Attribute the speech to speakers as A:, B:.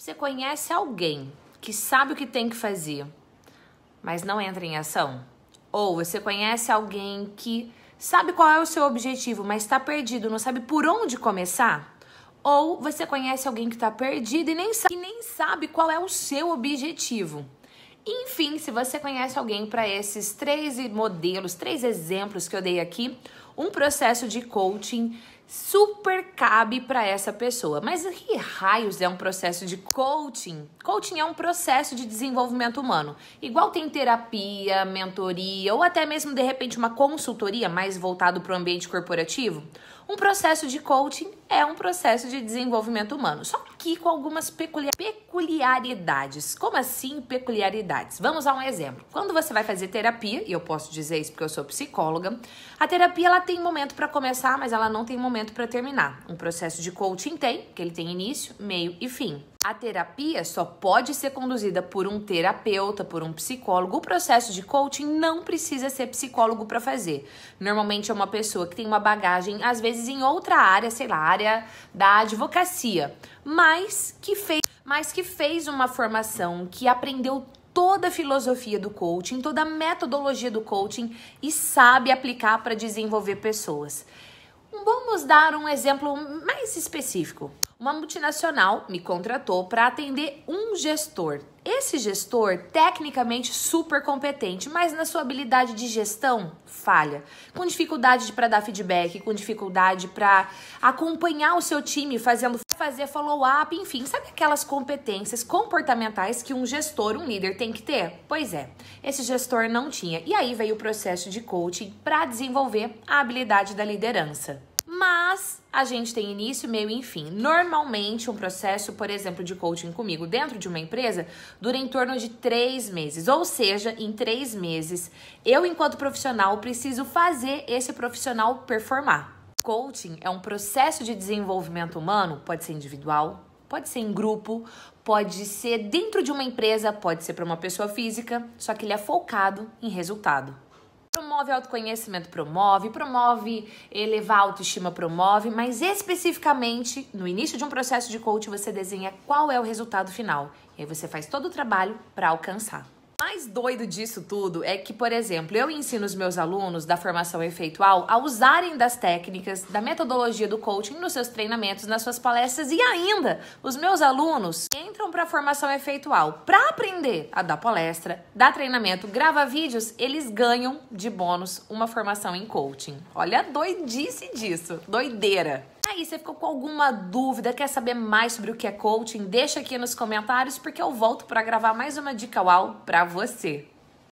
A: Você conhece alguém que sabe o que tem que fazer, mas não entra em ação? Ou você conhece alguém que sabe qual é o seu objetivo, mas está perdido, não sabe por onde começar? Ou você conhece alguém que está perdido e nem, sabe, e nem sabe qual é o seu objetivo? Enfim, se você conhece alguém para esses três modelos, três exemplos que eu dei aqui, um processo de coaching super cabe para essa pessoa. Mas que raios é um processo de coaching? Coaching é um processo de desenvolvimento humano. Igual tem terapia, mentoria ou até mesmo de repente uma consultoria mais voltado para o ambiente corporativo. Um processo de coaching é um processo de desenvolvimento humano, só que com algumas peculiaridades. Como assim peculiaridades? Vamos a um exemplo. Quando você vai fazer terapia, e eu posso dizer isso porque eu sou psicóloga, a terapia ela tem momento para começar, mas ela não tem momento para terminar. Um processo de coaching tem, que ele tem início, meio e fim. A terapia só pode ser conduzida por um terapeuta, por um psicólogo. O processo de coaching não precisa ser psicólogo para fazer. Normalmente é uma pessoa que tem uma bagagem, às vezes em outra área, sei lá, área da advocacia, mas que fez, mas que fez uma formação, que aprendeu toda a filosofia do coaching, toda a metodologia do coaching e sabe aplicar para desenvolver pessoas. Vamos dar um exemplo mais específico. Uma multinacional me contratou para atender um gestor. Esse gestor, tecnicamente super competente, mas na sua habilidade de gestão, falha. Com dificuldade para dar feedback, com dificuldade para acompanhar o seu time fazendo fazer follow-up, enfim, sabe aquelas competências comportamentais que um gestor, um líder tem que ter? Pois é, esse gestor não tinha. E aí veio o processo de coaching para desenvolver a habilidade da liderança. Mas a gente tem início, meio e fim. Normalmente, um processo, por exemplo, de coaching comigo dentro de uma empresa dura em torno de três meses. Ou seja, em três meses, eu, enquanto profissional, preciso fazer esse profissional performar coaching é um processo de desenvolvimento humano, pode ser individual, pode ser em grupo, pode ser dentro de uma empresa, pode ser para uma pessoa física, só que ele é focado em resultado. Promove autoconhecimento, promove, promove elevar a autoestima, promove, mas especificamente no início de um processo de coaching você desenha qual é o resultado final. E aí você faz todo o trabalho para alcançar mais doido disso tudo é que, por exemplo, eu ensino os meus alunos da formação efeitual a usarem das técnicas, da metodologia do coaching nos seus treinamentos, nas suas palestras e ainda os meus alunos entram para a formação efeitual para aprender a dar palestra, dar treinamento, gravar vídeos, eles ganham de bônus uma formação em coaching. Olha a doidice disso, doideira. Tá aí, você ficou com alguma dúvida, quer saber mais sobre o que é coaching? Deixa aqui nos comentários porque eu volto para gravar mais uma dica uau para você.